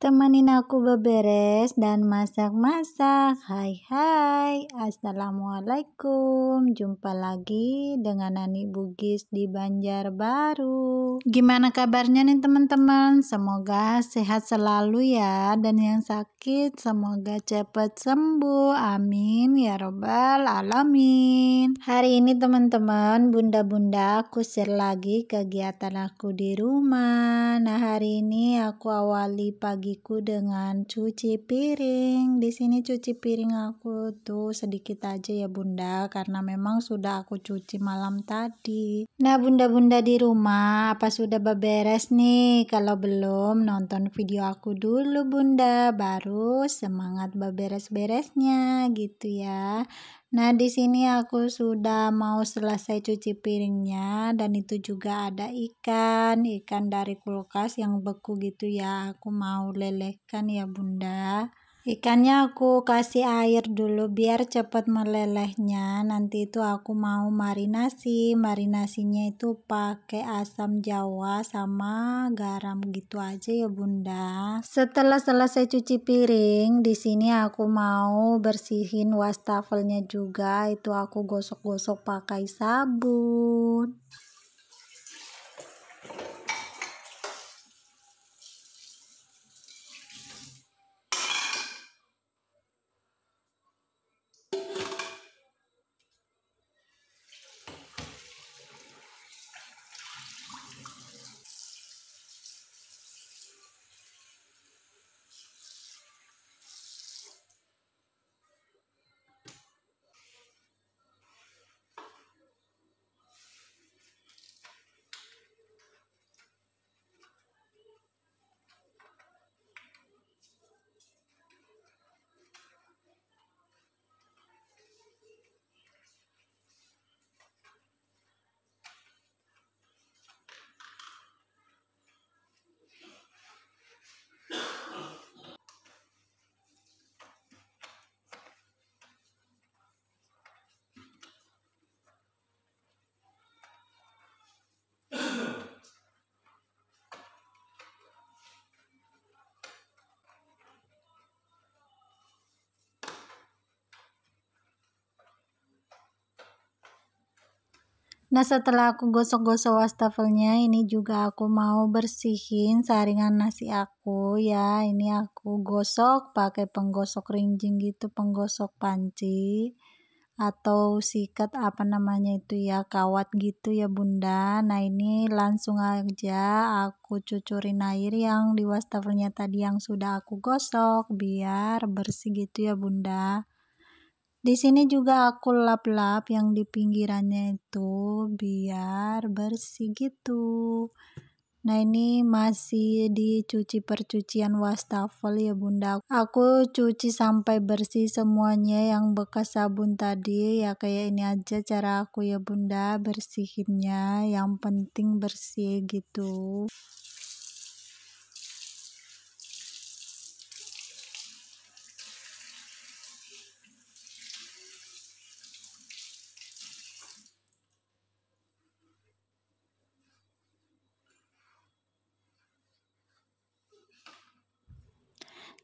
temanin aku beberes dan masak-masak. Hai hai, Assalamualaikum. Jumpa lagi dengan Nani Bugis di Banjarbaru. Gimana kabarnya nih teman-teman? Semoga sehat selalu ya. Dan yang sakit semoga cepat sembuh. Amin ya robbal alamin. Hari ini teman-teman, bunda-bunda aku share lagi kegiatan aku di rumah. Nah hari ini aku awali pagi pagiku dengan cuci piring. Di sini cuci piring aku tuh sedikit aja ya Bunda karena memang sudah aku cuci malam tadi. Nah Bunda-bunda di rumah apa sudah beberes nih? Kalau belum nonton video aku dulu Bunda baru semangat beberes-beresnya gitu ya. Nah, di sini aku sudah mau selesai cuci piringnya dan itu juga ada ikan, ikan dari kulkas yang beku gitu ya. Aku mau lelehkan ya, Bunda. Ikannya aku kasih air dulu biar cepat melelehnya. Nanti itu aku mau marinasi. Marinasinya itu pakai asam jawa sama garam gitu aja ya Bunda. Setelah selesai cuci piring, di sini aku mau bersihin wastafelnya juga. Itu aku gosok-gosok pakai sabun. Nah setelah aku gosok-gosok wastafelnya ini juga aku mau bersihin saringan nasi aku ya. Ini aku gosok pakai penggosok rinjing gitu, penggosok panci atau sikat apa namanya itu ya kawat gitu ya bunda. Nah ini langsung aja aku cucurin air yang di wastafelnya tadi yang sudah aku gosok biar bersih gitu ya bunda. Di sini juga aku lap-lap yang di pinggirannya itu biar bersih gitu. Nah ini masih dicuci percucian wastafel ya bunda Aku cuci sampai bersih semuanya yang bekas sabun tadi Ya kayak ini aja cara aku ya bunda bersihinnya Yang penting bersih gitu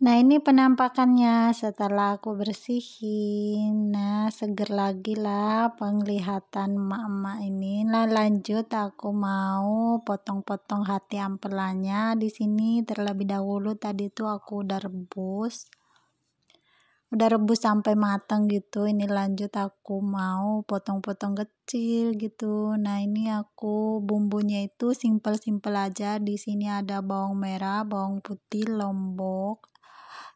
Nah ini penampakannya setelah aku bersihin. Nah seger lagi lah penglihatan mama ini. Nah lanjut aku mau potong-potong hati ampelannya di sini terlebih dahulu tadi tuh aku udah rebus. Udah rebus sampai matang gitu. Ini lanjut aku mau potong-potong kecil gitu. Nah ini aku bumbunya itu simple-simple aja. Di sini ada bawang merah, bawang putih, lombok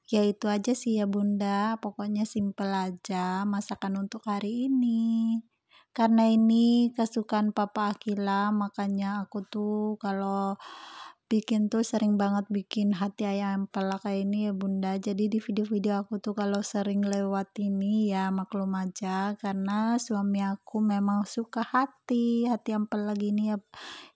Ya itu aja sih ya bunda, pokoknya simple aja masakan untuk hari ini. Karena ini kesukaan papa Akila, makanya aku tuh kalau bikin tuh sering banget bikin hati ayam pelak kayak ini ya bunda jadi di video-video aku tuh kalau sering lewat ini ya maklum aja karena suami aku memang suka hati hati pelak ini ya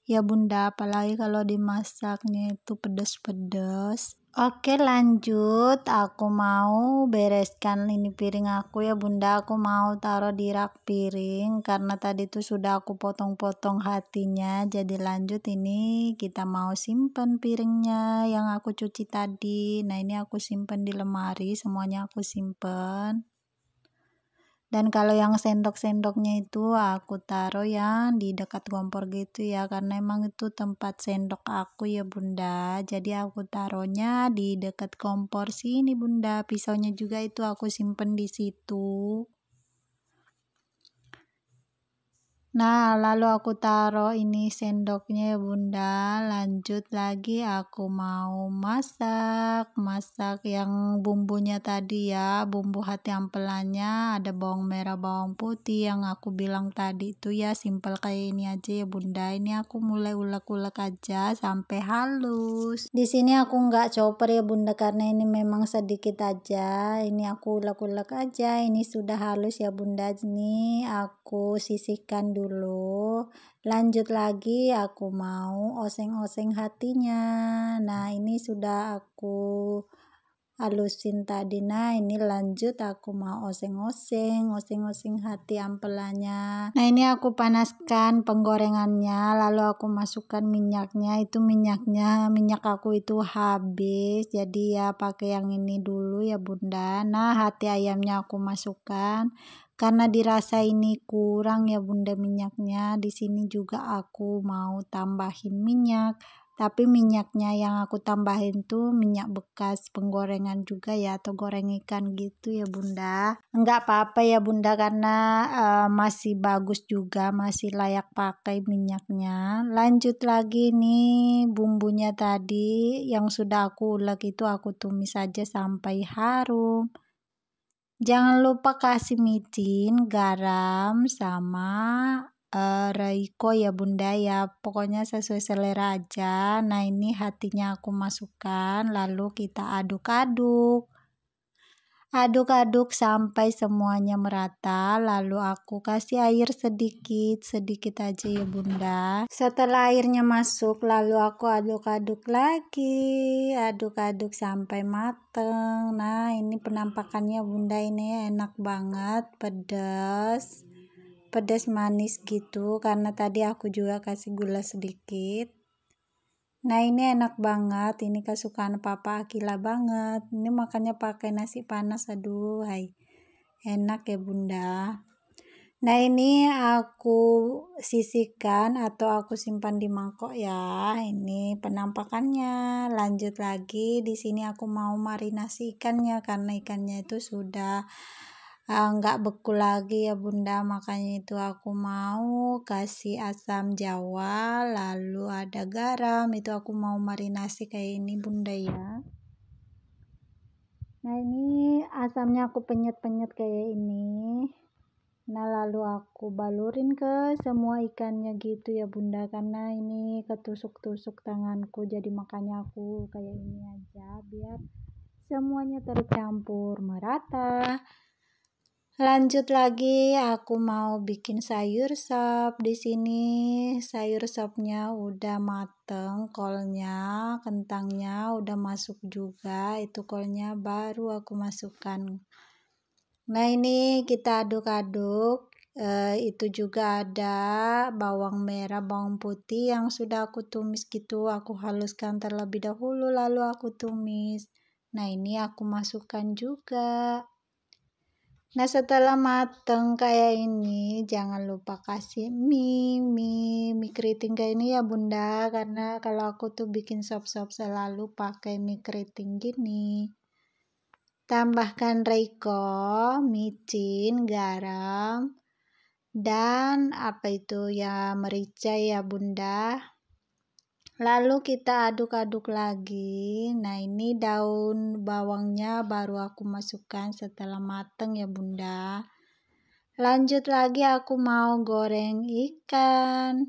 ya bunda apalagi kalau dimasaknya itu pedes-pedes Oke lanjut, aku mau bereskan ini piring aku ya bunda, aku mau taruh di rak piring karena tadi tuh sudah aku potong-potong hatinya, jadi lanjut ini kita mau simpen piringnya yang aku cuci tadi, nah ini aku simpen di lemari, semuanya aku simpen dan kalau yang sendok-sendoknya itu aku taruh yang di dekat kompor gitu ya karena emang itu tempat sendok aku ya bunda jadi aku taruhnya di dekat kompor sini bunda pisaunya juga itu aku simpen di situ Nah, lalu aku taruh ini sendoknya ya Bunda. Lanjut lagi aku mau masak. Masak yang bumbunya tadi ya, bumbu hati ampelannya. Ada bawang merah, bawang putih yang aku bilang tadi itu ya simpel kayak ini aja ya Bunda. Ini aku mulai ulek-ulek aja sampai halus. Di sini aku nggak chopper ya Bunda karena ini memang sedikit aja. Ini aku ulek-ulek aja. Ini sudah halus ya Bunda. Ini aku sisihkan dulu dulu lanjut lagi aku mau oseng-oseng hatinya nah ini sudah aku alusin tadi nah ini lanjut aku mau oseng-oseng oseng-oseng hati ampelanya nah ini aku panaskan penggorengannya lalu aku masukkan minyaknya itu minyaknya minyak aku itu habis jadi ya pakai yang ini dulu ya bunda nah hati ayamnya aku masukkan karena dirasa ini kurang ya bunda minyaknya di sini juga aku mau tambahin minyak tapi minyaknya yang aku tambahin tuh minyak bekas penggorengan juga ya atau goreng ikan gitu ya bunda Enggak apa-apa ya bunda karena uh, masih bagus juga masih layak pakai minyaknya lanjut lagi nih bumbunya tadi yang sudah aku ulek itu aku tumis aja sampai harum jangan lupa kasih micin garam sama uh, eh, Reiko ya bunda ya pokoknya sesuai selera aja nah ini hatinya aku masukkan lalu kita aduk-aduk aduk-aduk sampai semuanya merata lalu aku kasih air sedikit sedikit aja ya bunda setelah airnya masuk lalu aku aduk-aduk lagi aduk-aduk sampai mateng nah ini penampakannya bunda ini enak banget pedas pedas manis gitu karena tadi aku juga kasih gula sedikit nah ini enak banget ini kesukaan papa Akila banget ini makannya pakai nasi panas aduh hai enak ya bunda nah ini aku sisihkan atau aku simpan di mangkok ya ini penampakannya lanjut lagi di sini aku mau marinasi ikannya karena ikannya itu sudah Ah, nggak uh, beku lagi ya bunda makanya itu aku mau kasih asam jawa lalu ada garam itu aku mau marinasi kayak ini bunda ya nah ini asamnya aku penyet-penyet kayak ini Nah, lalu aku balurin ke semua ikannya gitu ya Bunda karena ini ketusuk-tusuk tanganku jadi makanya aku kayak ini aja biar semuanya tercampur merata. Lanjut lagi, aku mau bikin sayur sop di sini. Sayur sopnya udah mateng, kolnya, kentangnya udah masuk juga. Itu kolnya baru aku masukkan. Nah, ini kita aduk-aduk. E, itu juga ada bawang merah, bawang putih yang sudah aku tumis gitu. Aku haluskan terlebih dahulu, lalu aku tumis. Nah, ini aku masukkan juga. Nah setelah mateng kayak ini jangan lupa kasih mie mie mie keriting kayak ini ya bunda karena kalau aku tuh bikin sop-sop selalu pakai mie keriting gini. Tambahkan reiko, micin, garam, dan apa itu ya merica ya bunda. Lalu kita aduk-aduk lagi. Nah, ini daun bawangnya baru aku masukkan setelah mateng ya, Bunda. Lanjut lagi aku mau goreng ikan.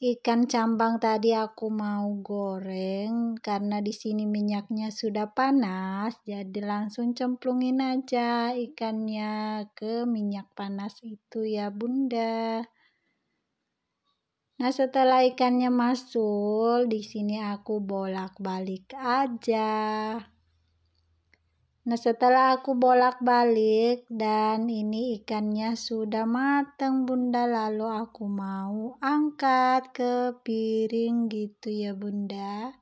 Ikan cambang tadi aku mau goreng karena di sini minyaknya sudah panas, jadi langsung cemplungin aja ikannya ke minyak panas itu ya, Bunda. Nah, setelah ikannya masuk, di sini aku bolak-balik aja. Nah, setelah aku bolak-balik dan ini ikannya sudah matang, Bunda, lalu aku mau angkat ke piring gitu ya, Bunda.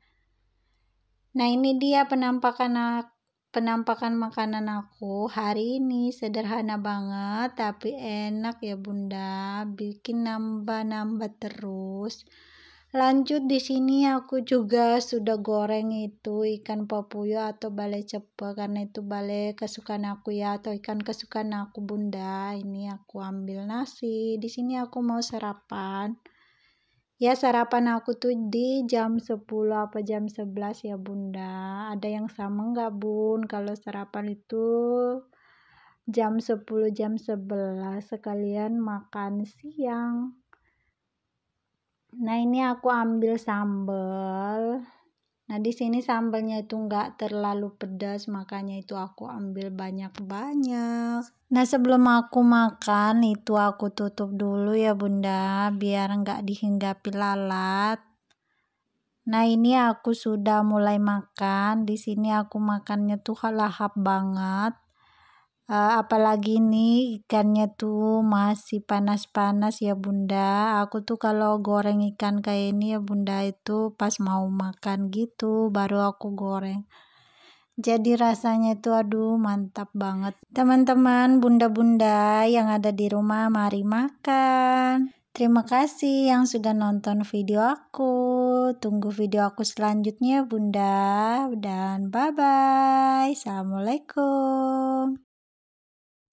Nah, ini dia penampakan aku penampakan makanan aku hari ini sederhana banget tapi enak ya bunda bikin nambah-nambah terus lanjut di sini aku juga sudah goreng itu ikan papuyo atau balai cepe karena itu balai kesukaan aku ya atau ikan kesukaan aku bunda ini aku ambil nasi di sini aku mau sarapan Ya sarapan aku tuh di jam 10 apa jam 11 ya bunda. Ada yang sama nggak bun? Kalau sarapan itu jam 10 jam 11 sekalian makan siang. Nah ini aku ambil sambal Nah, di sini sambalnya itu nggak terlalu pedas, makanya itu aku ambil banyak-banyak. Nah, sebelum aku makan, itu aku tutup dulu ya bunda, biar nggak dihinggapi lalat. Nah, ini aku sudah mulai makan. Di sini aku makannya tuh lahap banget. Eh, apalagi nih ikannya tuh masih panas-panas ya bunda aku tuh kalau goreng ikan kayak ini ya bunda itu pas mau makan gitu baru aku goreng jadi rasanya itu aduh mantap banget teman-teman bunda-bunda yang ada di rumah mari makan terima kasih yang sudah nonton video aku tunggu video aku selanjutnya bunda dan bye bye assalamualaikum